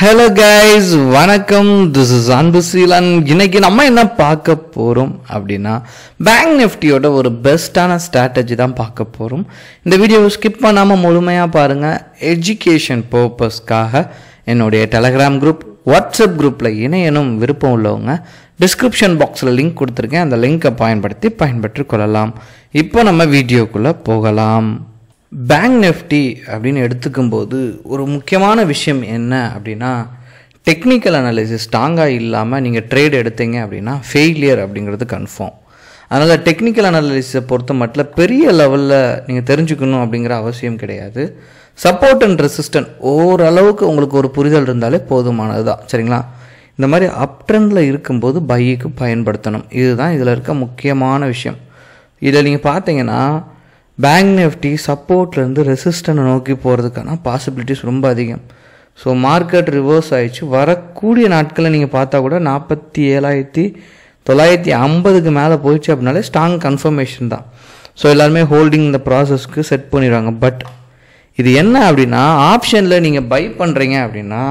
hello guys வணக்கம் this is Anbu Seelan இன்னைக்கு நம்ம என்ன பார்க்க போகிறோம் அப்படின்னா பேங்க் நிஃப்டியோட ஒரு பெஸ்ட்டான ஸ்ட்ராட்டஜி தான் பார்க்க போகிறோம் இந்த வீடியோவை ஸ்கிப் பண்ணாமல் முழுமையாக பாருங்கள் எஜுகேஷன் பர்பஸ்க்காக என்னுடைய டெலகிராம் குரூப் வாட்ஸ்அப் குரூப்பில் இணையனும் விருப்பம் உள்ளவங்க டிஸ்கிரிப்ஷன் பாக்ஸில் லிங்க் கொடுத்துருக்கேன் அந்த லிங்க்கை பயன்படுத்தி பயன்பெற்று கொள்ளலாம் இப்போ நம்ம வீடியோக்குள்ளே போகலாம் பேங்க் நெஃப்டி அப்படின்னு எடுத்துக்கும் போது ஒரு முக்கியமான விஷயம் என்ன அப்படின்னா டெக்னிக்கல் அனாலிசிஸ் ஸ்ட்ராங்காக இல்லாமல் நீங்கள் ட்ரேட் எடுத்தீங்க அப்படின்னா ஃபெயிலியர் அப்படிங்கிறது கன்ஃபார்ம் அதனால் டெக்னிக்கல் அனாலிசிஸை பொறுத்த மட்டும் பெரிய லெவலில் நீங்கள் தெரிஞ்சுக்கணும் அப்படிங்கிற அவசியம் கிடையாது சப்போர்ட் அண்ட் ரெசிஸ்டன்ட் ஓரளவுக்கு உங்களுக்கு ஒரு புரிதல் இருந்தாலே போதுமானது தான் சரிங்களா இந்த மாதிரி அப் ட்ரெண்டில் இருக்கும்போது பையக்கு பயன்படுத்தணும் இதுதான் இதில் இருக்க முக்கியமான விஷயம் இதில் நீங்கள் பார்த்தீங்கன்னா பேங்க் நிஃப்டி சப்போர்ட்லேருந்து ரெசிஸ்டனை நோக்கி போகிறதுக்கான பாசிபிலிட்டிஸ் ரொம்ப அதிகம் ஸோ மார்க்கெட் ரிவர்ஸ் ஆயிடுச்சு வரக்கூடிய நாட்களை நீங்கள் பார்த்தா கூட நாற்பத்தி ஏழாயிரத்தி தொள்ளாயிரத்தி ஐம்பதுக்கு மேலே போயிடுச்சு அப்படின்னாலே ஸ்ட்ராங் கன்ஃபர்மேஷன் தான் ஸோ எல்லாருமே ஹோல்டிங் இந்த ப்ராசஸ்க்கு செட் பண்ணிடுவாங்க பட் இது என்ன அப்படின்னா ஆப்ஷனில் நீங்கள் பை பண்ணுறீங்க அப்படின்னா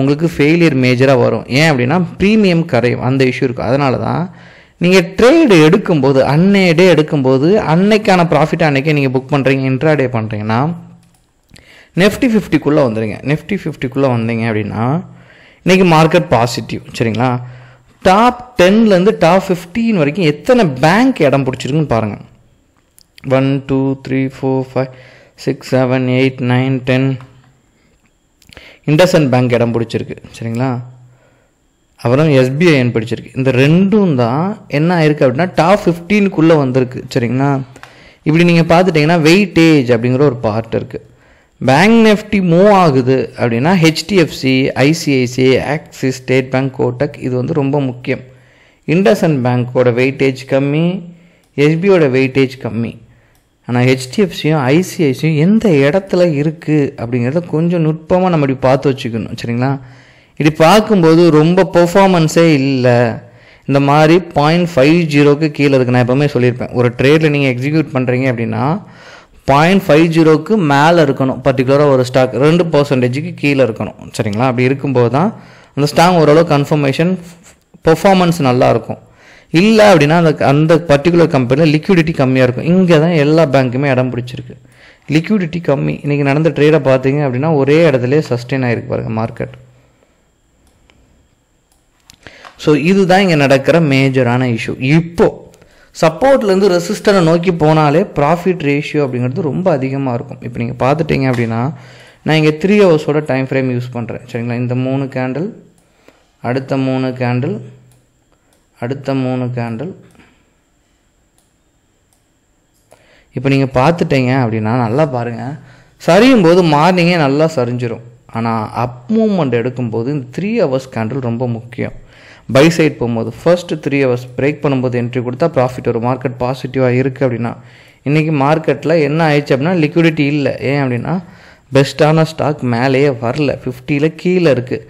உங்களுக்கு ஃபெயிலியர் மேஜராக வரும் ஏன் அப்படின்னா ப்ரீமியம் கரையும் அந்த இஷ்யூ இருக்குது அதனால தான் நீங்கள் ட்ரேடு எடுக்கும்போது அன்னே டே எடுக்கும்போது அன்னைக்கான ப்ராஃபிட் அன்னைக்கே நீங்கள் புக் பண்ணுறீங்க இன்ட்ரா டே பண்ணுறீங்கன்னா நெஃப்டி ஃபிஃப்டிக்குள்ளே வந்துடுங்க நெஃப்டி ஃபிஃப்டிக்குள்ளே வந்தீங்க அப்படின்னா இன்றைக்கி மார்க்கெட் பாசிட்டிவ் சரிங்களா டாப் டென்லேருந்து டாப் ஃபிஃப்டின் வரைக்கும் எத்தனை பேங்க் இடம் பிடிச்சிருக்குன்னு பாருங்கள் one two three four five six seven eight nine ten and bank இடம் பிடிச்சிருக்கு சரிங்களா அப்புறம் எஸ்பிஐஎன் படிச்சிருக்கு இந்த ரெண்டும் தான் என்ன ஆயிருக்கு அப்படின்னா டாப் ஃபிஃப்டீனுக்குள்ளே வந்திருக்கு சரிங்களா இப்படி நீங்கள் பார்த்துட்டிங்கன்னா வெயிட்டேஜ் அப்படிங்கிற ஒரு பார்ட் இருக்குது பேங்க் நெஃப்டி மூவ் ஆகுது அப்படின்னா HDFC ICICI Axis State Bank Kotak இது வந்து ரொம்ப முக்கியம் அண்ட் பேங்க்கோட வெயிட்டேஜ் கம்மி எஸ்பியோட வெயிட்டேஜ் கம்மி ஆனால் ஹெச்டிஎஃப்சியும் ஐசிஐசியும் எந்த இடத்துல இருக்குது அப்படிங்கிறத கொஞ்சம் நுட்பமாக நம்ம இப்படி பார்த்து வச்சுக்கணும் சரிங்களா இப்படி பார்க்கும்போது ரொம்ப பெர்ஃபார்மன்ஸே இல்லை இந்த மாதிரி பாயிண்ட் ஃபைவ் ஜீரோக்கு கீழே இருக்குது நான் எப்பவுமே சொல்லியிருப்பேன் ஒரு ட்ரேடில் நீங்கள் எக்ஸிக்யூட் பண்ணுறீங்க அப்படின்னா பாயிண்ட் ஃபைவ் ஜீரோக்கு மேலே இருக்கணும் பர்டிகுலராக ஒரு ஸ்டாக் ரெண்டு பர்சன்டேஜுக்கு கீழே இருக்கணும் சரிங்களா அப்படி இருக்கும்போது தான் அந்த ஸ்டாங் ஓரளவு கன்ஃபர்மேஷன் பெர்ஃபார்மன்ஸ் நல்லாயிருக்கும் இல்லை அப்படின்னா அந்த அந்த பர்டிகுலர் கம்பெனியில் லிக்விடிட்டி கம்மியாக இருக்கும் இங்கே தான் எல்லா பேங்க்குமே இடம் பிடிச்சிருக்கு லிக்விடிட்டி கம்மி இன்றைக்கி நடந்த ட்ரேடை பார்த்தீங்க அப்படின்னா ஒரே இடத்துல சஸ்டெயின் ஆகிருக்கு பாருங்கள் மார்க்கெட் ஸோ இதுதான் இங்கே நடக்கிற மேஜரான இஷ்யூ இப்போது சப்போர்ட்லேருந்து ரெசிஸ்டரை நோக்கி போனாலே ப்ராஃபிட் ரேஷியோ அப்படிங்கிறது ரொம்ப அதிகமாக இருக்கும் இப்போ நீங்கள் பார்த்துட்டீங்க அப்படின்னா நான் இங்கே த்ரீ ஹவர்ஸோட டைம் ஃப்ரேம் யூஸ் பண்ணுறேன் சரிங்களா இந்த மூணு கேண்டில் அடுத்த மூணு கேண்டில் அடுத்த மூணு கேண்டில் இப்போ நீங்கள் பார்த்துட்டீங்க அப்படின்னா நல்லா பாருங்கள் சரியும் போது மார்னிங்கே நல்லா சரிஞ்சிடும் ஆனால் அப் மூமெண்ட் எடுக்கும்போது இந்த த்ரீ ஹவர்ஸ் கேண்டில் ரொம்ப முக்கியம் பை சைட் போகும்போது ஃபர்ஸ்ட் த்ரீ ஹவர்ஸ் பிரேக் பண்ணும்போது என்ட்ரி கொடுத்தா ப்ராஃபிட் ஒரு மார்க்கெட் பாசிட்டிவாக இருக்குது அப்படின்னா இன்றைக்கி மார்க்கெட்டில் என்ன ஆயிடுச்சு அப்படின்னா லிக்விடிட்டி இல்லை ஏன் அப்படின்னா பெஸ்ட்டான ஸ்டாக் மேலேயே வரல ஃபிஃப்டியில் கீழே இருக்குது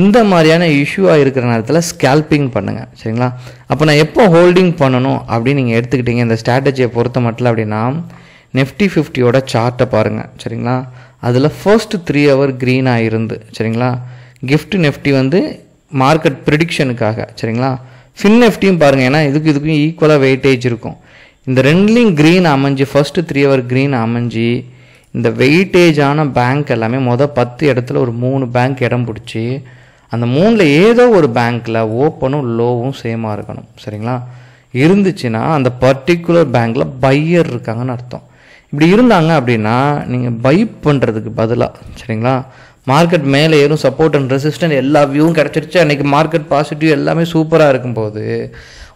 இந்த மாதிரியான இஷ்யூவாக இருக்கிற நேரத்தில் ஸ்கேல்பிங் பண்ணுங்கள் சரிங்களா அப்போ நான் எப்போ ஹோல்டிங் பண்ணணும் அப்படின்னு நீங்கள் எடுத்துக்கிட்டீங்க இந்த ஸ்ட்ராட்டஜியை பொறுத்த மட்டும் அப்படின்னா நெஃப்டி ஃபிஃப்டியோட சார்ட்டை பாருங்கள் சரிங்களா அதில் ஃபர்ஸ்ட் த்ரீ ஹவர் க்ரீனாக இருந்து சரிங்களா கிஃப்ட் நெஃப்டி வந்து மார்க்கெட் ப்ரிடிக்ஷனுக்காக சரிங்களா ஃபின் எஃப்டியும் பாருங்கள் ஏன்னா இதுக்கு இதுக்கும் ஈக்குவலாக வெயிட்டேஜ் இருக்கும் இந்த ரெண்டுலேயும் க்ரீன் அமைஞ்சு ஃபஸ்ட்டு த்ரீ ஹவர் க்ரீன் அமைஞ்சு இந்த வெயிட்டேஜான பேங்க் எல்லாமே மொதல் பத்து இடத்துல ஒரு மூணு பேங்க் இடம் பிடிச்சி அந்த மூணில் ஏதோ ஒரு பேங்க்கில் ஓப்பனும் லோவும் சேமாக இருக்கணும் சரிங்களா இருந்துச்சுன்னா அந்த பர்டிகுலர் பேங்க்கில் பையர் இருக்காங்கன்னு அர்த்தம் இப்படி இருந்தாங்க அப்படின்னா நீங்கள் பை பண்ணுறதுக்கு பதிலாக சரிங்களா மார்க்கெட் மேலே ஏறும் சப்போர்ட் அண்ட் ரெசிஸ்டன்ட் எல்லா வியூவும் கிடச்சிருச்சு அன்றைக்கி மார்க்கெட் பாசிட்டிவ் எல்லாமே சூப்பராக இருக்கும்போது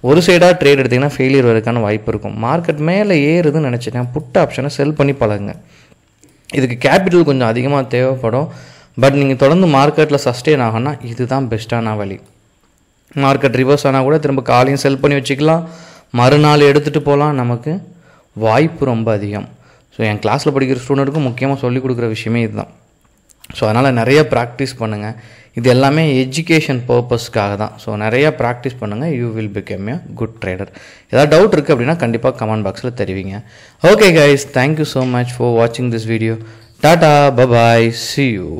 ஒரு சைடாக ட்ரேட் எடுத்திங்கன்னா ஃபெயிலியர் வரதுக்கான வாய்ப்பு இருக்கும் மார்க்கெட் மேலே ஏறுதுன்னு நினச்சிட்டேன் புட் ஆப்ஷனை செல் பண்ணி பழகுங்க இதுக்கு கேபிட்டல் கொஞ்சம் அதிகமாக தேவைப்படும் பட் நீங்கள் தொடர்ந்து மார்க்கெட்டில் சஸ்டெயின் ஆகணும்னா இதுதான் பெஸ்ட்டான வழி மார்க்கெட் ரிவர்ஸ் ஆனால் கூட திரும்ப காலையும் செல் பண்ணி வச்சுக்கலாம் மறுநாள் எடுத்துகிட்டு போகலாம் நமக்கு வாய்ப்பு ரொம்ப அதிகம் ஸோ என் கிளாஸில் படிக்கிற ஸ்டூடெண்ட்டுக்கும் முக்கியமாக சொல்லிக் கொடுக்குற விஷயமே இதுதான் ஸோ அதனால் நிறைய ப்ராக்டிஸ் பண்ணுங்கள் இது எல்லாமே எஜுகேஷன் பர்பஸ்க்காக தான் ஸோ நிறையா ப்ராக்டிஸ் பண்ணுங்கள் you will become a good trader ஏதாவது டவுட் இருக்குது அப்படின்னா கண்டிப்பாக கமெண்ட் பாக்ஸில் தெரிவிங்க okay guys thank you so much for வாட்சிங் this video tata bye bye see you